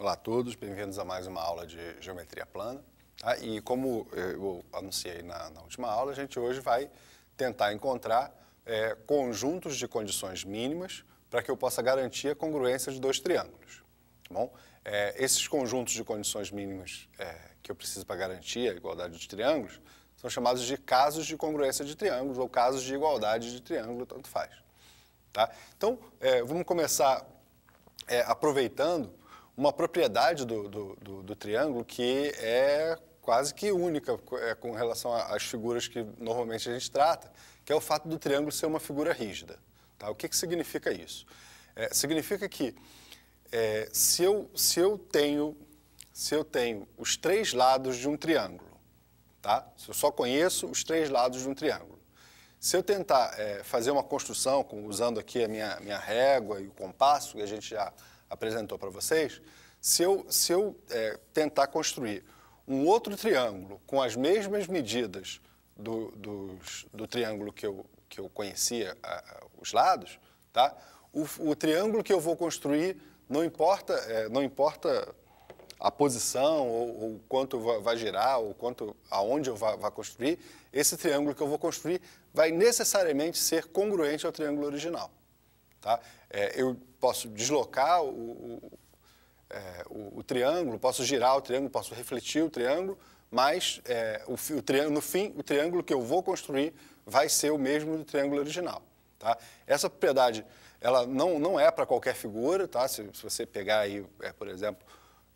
Olá a todos, bem-vindos a mais uma aula de geometria plana. Ah, e como eu anunciei na, na, última aula, a gente hoje vai tentar encontrar é, conjuntos de condições mínimas para que eu possa garantir a congruência de dois triângulos. Tá bom? É, esses conjuntos de condições mínimas é, que eu preciso para garantir a igualdade de triângulos são chamados de casos de congruência de triângulos ou casos de igualdade de triângulo, tanto faz. Tá? Então, é, vamos começar é, aproveitando uma propriedade do, do, do, do triângulo que é quase que única é, com relação às figuras que normalmente a gente trata, que é o fato do triângulo ser uma figura rígida. Tá? O que, que significa isso? É, significa que é, se, eu, se, eu tenho, se eu tenho os três lados de um triângulo, tá? se eu só conheço os três lados de um triângulo, se eu tentar é, fazer uma construção, com, usando aqui a minha, minha régua e o compasso, que a gente já apresentou para vocês, se eu, se eu é, tentar construir um outro triângulo com as mesmas medidas do, do triângulo que eu, que eu conhecia a, os lados, tá? O, o, triângulo que eu vou construir não importa, é, não importa a posição ou, ou quanto vai, girar ou quanto aonde eu vá, construir, esse triângulo que eu vou construir vai necessariamente ser congruente ao triângulo original. Tá? É, eu posso deslocar o, o, é, o, o, triângulo, posso girar o triângulo, posso refletir o triângulo, mas é, o, o triângulo, no fim, o triângulo que eu vou construir vai ser o mesmo do triângulo original. Tá? Essa propriedade ela não, não é para qualquer figura, tá? se, se você pegar aí, é, por exemplo,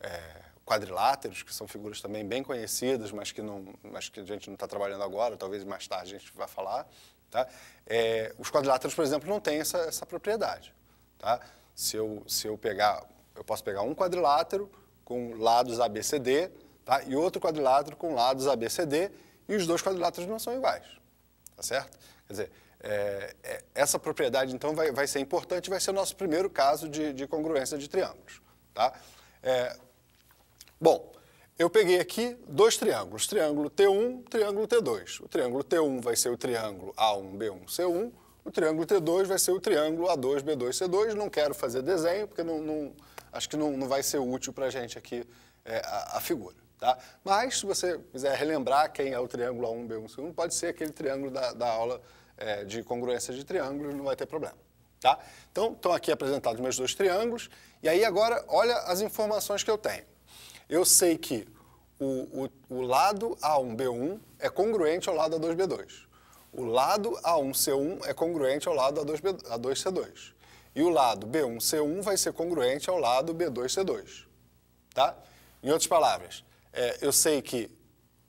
é, quadriláteros, que são figuras também bem conhecidas, mas que, não, mas que a gente não está trabalhando agora, talvez mais tarde a gente vá falar. Tá? É, os quadriláteros, por exemplo, não têm essa, essa propriedade. Tá? Se, eu, se eu pegar eu posso pegar um quadrilátero com lados ABCD tá? e outro quadrilátero com lados ABCD e os dois quadriláteros não são iguais, tá certo? Quer dizer, é, é, essa propriedade, então, vai, vai ser importante, vai ser o nosso primeiro caso de, de congruência de triângulos, tá? É, bom, eu peguei aqui dois triângulos, triângulo T1, triângulo T2. O triângulo T1 vai ser o triângulo A1B1C1, o triângulo T2 vai ser o triângulo A2B2C2. Não quero fazer desenho, porque não, não acho que não, não vai ser útil para a gente aqui é, a, a, figura. Tá? Mas, se você quiser relembrar quem é o triângulo A1, B1, C1, pode ser aquele triângulo da, da aula é, de congruência de triângulos, não vai ter problema. Tá? Então, estão aqui apresentados meus dois triângulos, e aí agora, olha as informações que eu tenho. Eu sei que o, o, o lado A1B1 é congruente ao lado A2B2. O lado A1C1 é congruente ao lado A2B, A2C2 e o lado B1C1 vai ser congruente ao lado B2C2. Tá? Em outras palavras, é, eu sei que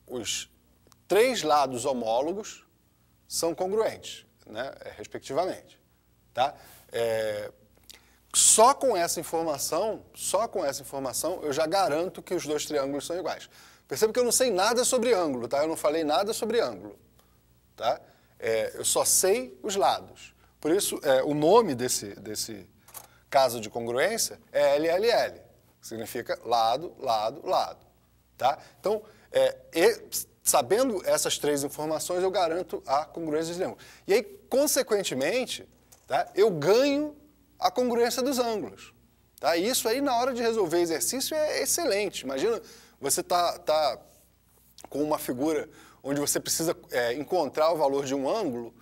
os três lados homólogos são congruentes, né, respectivamente. Tá? É, só com essa informação, só com essa informação, eu já garanto que os dois triângulos são iguais. Perceba que eu não sei nada sobre ângulo, tá? Eu não falei nada sobre ângulo, tá? É, eu só sei os lados. Por isso, é, o nome desse, desse caso de congruência é LLL, que significa lado, lado, lado. Tá? Então, é, e, sabendo essas três informações, eu garanto a congruência dos ângulos. E aí, consequentemente, tá, eu ganho a congruência dos ângulos. Tá? E isso aí, na hora de resolver exercício, é excelente. Imagina, você está tá com uma figura onde você precisa é, encontrar o valor de um ângulo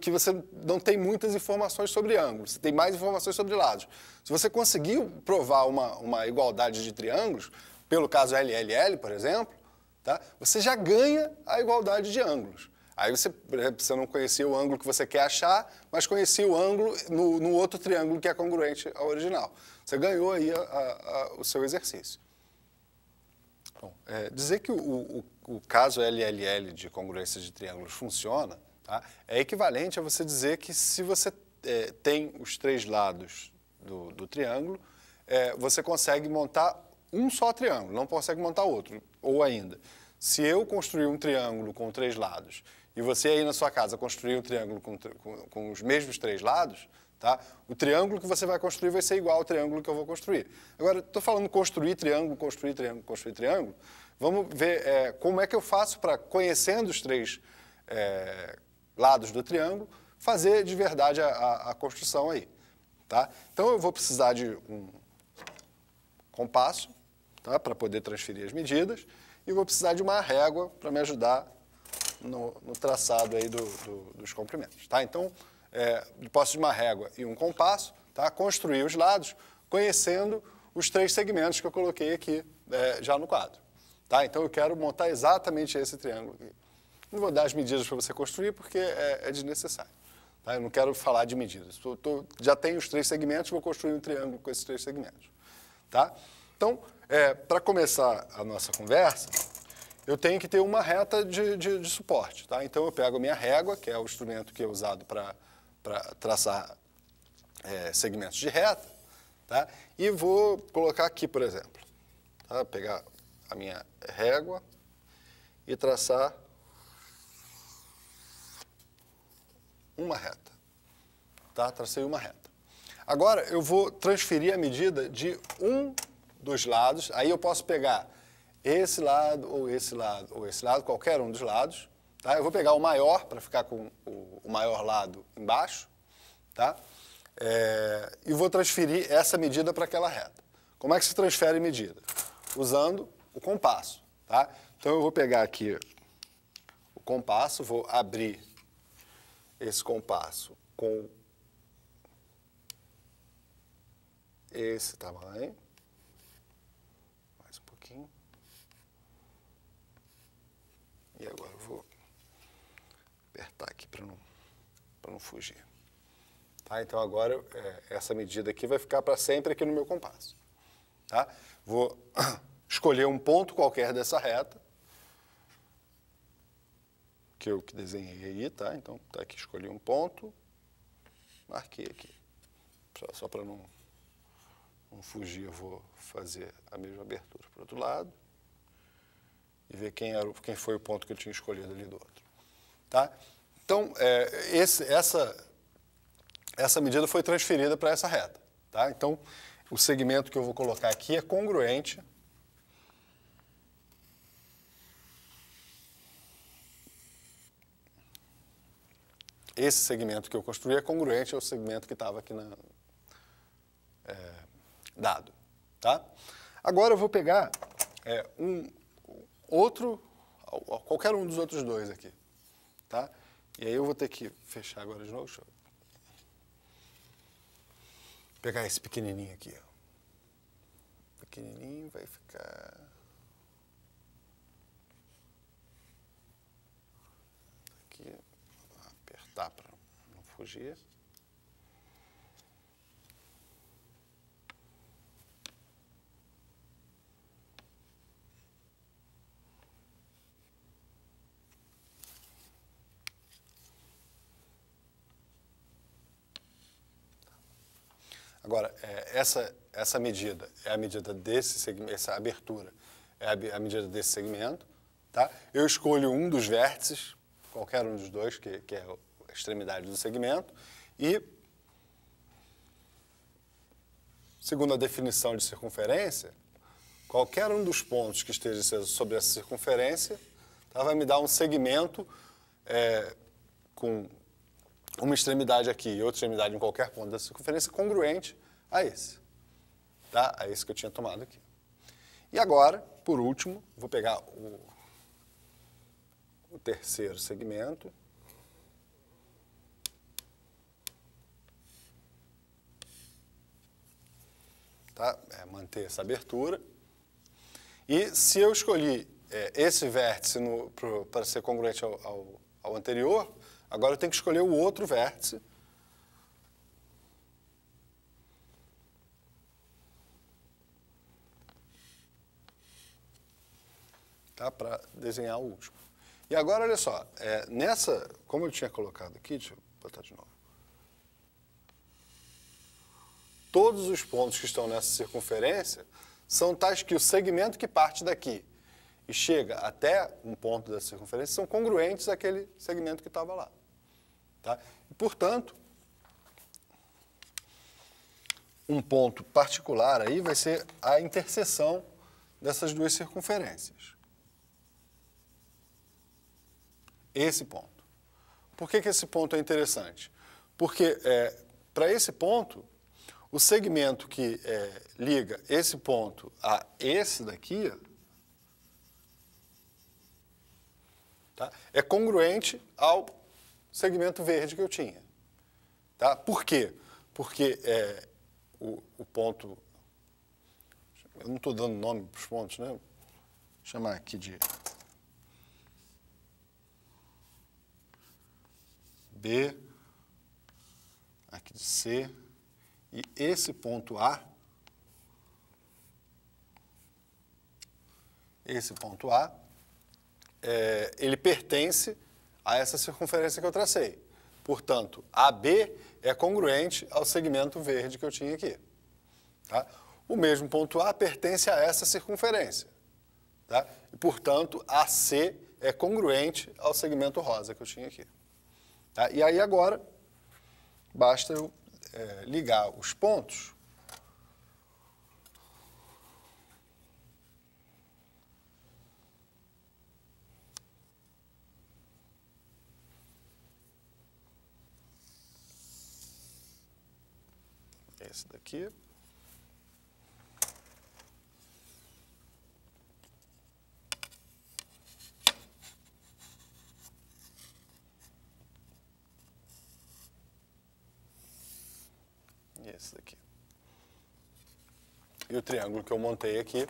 que você não tem muitas informações sobre ângulos, você tem mais informações sobre lados. Se você conseguir provar uma, uma igualdade de triângulos, pelo caso LLL, por exemplo, tá? você já ganha a igualdade de ângulos. Aí você, você não conhecia o ângulo que você quer achar, mas conhecia o ângulo no, no outro triângulo que é congruente ao original. Você ganhou aí a, a, a, o seu exercício. Bom, é, dizer que o, o, o caso LLL de congruência de triângulos funciona Tá? É equivalente a você dizer que se você é, tem os três lados do, do triângulo, é, você consegue montar um só triângulo, não consegue montar outro. Ou ainda, se eu construir um triângulo com três lados e você aí na sua casa construir um triângulo com, com, com os mesmos três lados, tá? o triângulo que você vai construir vai ser igual ao triângulo que eu vou construir. Agora, estou falando construir triângulo, construir triângulo, construir triângulo. Vamos ver é, como é que eu faço para, conhecendo os três é, lados do triângulo, fazer de verdade a, a, a construção aí. Tá? Então, eu vou precisar de um compasso tá? para poder transferir as medidas e vou precisar de uma régua para me ajudar no, no traçado aí do, do, dos comprimentos. Tá? Então, é, posso de uma régua e um compasso, tá? construir os lados, conhecendo os três segmentos que eu coloquei aqui é, já no quadro. Tá? Então, eu quero montar exatamente esse triângulo aqui. Não vou dar as medidas para você construir porque é, é desnecessário. Tá? Eu não quero falar de medidas. Tô, tô, já tenho os três segmentos, vou construir um triângulo com esses três segmentos. Tá? Então, é, para começar a nossa conversa, eu tenho que ter uma reta de, de, de, suporte. Tá? Então, eu pego a minha régua, que é o instrumento que é usado para traçar é, segmentos de reta, tá? e vou colocar aqui, por exemplo. Tá? Pegar a minha régua e traçar uma reta. Tá? Tracei uma reta. Agora eu vou transferir a medida de um dos lados, aí eu posso pegar esse lado, ou esse lado, ou esse lado, qualquer um dos lados. Tá? Eu vou pegar o maior, para ficar com o maior lado embaixo, tá? É, e vou transferir essa medida para aquela reta. Como é que se transfere medida? Usando o compasso. Tá? Então eu vou pegar aqui o compasso, vou abrir esse compasso com esse tamanho. Mais um pouquinho. E agora eu vou apertar aqui para não, não fugir. Tá? Então agora é, essa medida aqui vai ficar para sempre aqui no meu compasso. Tá? Vou escolher um ponto qualquer dessa reta que eu que desenhei, tá? Então, tá aqui, escolhi um ponto, marquei aqui. Só, só para não, não fugir, eu vou fazer a mesma abertura para o outro lado e ver quem, era, quem foi o ponto que eu tinha escolhido ali do outro. Tá? Então, é, esse, essa, essa medida foi transferida para essa reta. Tá? Então, o segmento que eu vou colocar aqui é congruente esse segmento que eu construí é congruente ao segmento que estava aqui na, é, dado. Tá? Agora eu vou pegar é, um outro, qualquer um dos outros dois aqui. Tá? E aí eu vou ter que fechar agora de novo. Deixa eu pegar esse pequenininho aqui. Ó. Pequenininho vai ficar... Dá para não fugir. Agora, é, essa, essa medida é a medida desse segmento, essa abertura é a, medida desse segmento. Tá? Eu escolho um dos vértices, qualquer um dos dois, que, que é o extremidade do segmento e, segundo a definição de circunferência, qualquer um dos pontos que esteja sobre essa circunferência tá, vai me dar um segmento é, com uma extremidade aqui e outra extremidade em qualquer ponto da circunferência congruente a esse. Tá? A esse que eu tinha tomado aqui. E agora, por último, vou pegar o, o terceiro segmento, tá? É manter essa abertura. E se eu escolhi é, esse vértice para ser congruente ao, ao, ao anterior, agora eu tenho que escolher o outro vértice tá? para desenhar o último. E agora, olha só, é, nessa, como eu tinha colocado aqui, deixa eu botar de novo. todos os pontos que estão nessa circunferência são tais que o segmento que parte daqui e chega até um ponto da circunferência são congruentes àquele segmento que estava lá. Tá? E, portanto, um ponto particular aí vai ser a interseção dessas duas circunferências. Esse ponto. Por que, que esse ponto é interessante? Porque é, para esse ponto, o segmento que é, liga esse ponto a esse daqui tá, é congruente ao segmento verde que eu tinha. Tá? Por quê? Porque é, o, o ponto. Eu não estou dando nome para os pontos, né? Vou chamar aqui de. B, aqui de C, e esse ponto A, esse ponto A, é, ele pertence a essa circunferência que eu tracei. Portanto, AB é congruente ao segmento verde que eu tinha aqui. Tá? O mesmo ponto A pertence a essa circunferência. Tá? E, portanto, AC é congruente ao segmento rosa que eu tinha aqui. Tá? E aí agora, basta eu é, ligar os pontos, esse daqui E esse daqui. E o triângulo que eu montei aqui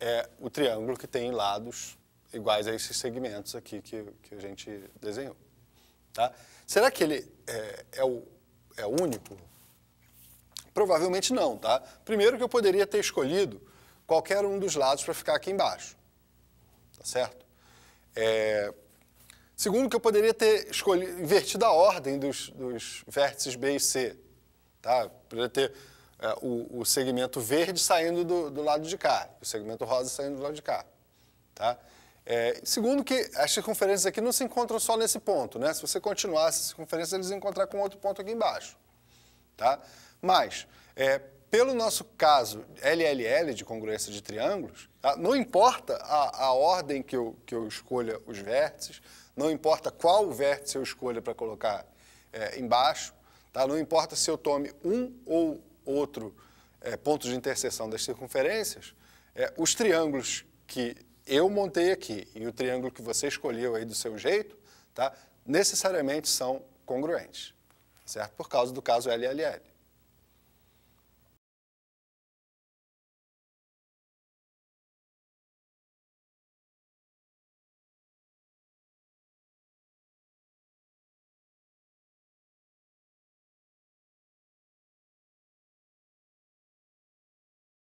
é o triângulo que tem lados iguais a esses segmentos aqui que, que a gente desenhou. Tá? Será que ele é, é, o, é único? Provavelmente não, tá? Primeiro que eu poderia ter escolhido qualquer um dos lados para ficar aqui embaixo, tá certo? É... Segundo que eu poderia ter escolhido, invertido a ordem dos, dos vértices B e C, Tá? Poderia ter é, o, o, segmento verde saindo do, do, lado de cá, o segmento rosa saindo do lado de cá. Tá? É, segundo que as circunferências aqui não se encontram só nesse ponto, né? Se você continuar essa circunferência, eles encontrar com outro ponto aqui embaixo, tá? Mas, é, pelo nosso caso LLL, de congruência de triângulos, tá? não importa a, a ordem que eu, que eu escolha os vértices, não importa qual vértice eu escolha para colocar é, embaixo, Tá? Não importa se eu tome um ou outro é, ponto de interseção das circunferências, é, os triângulos que eu montei aqui e o triângulo que você escolheu aí do seu jeito, tá? necessariamente são congruentes, certo? Por causa do caso LLL.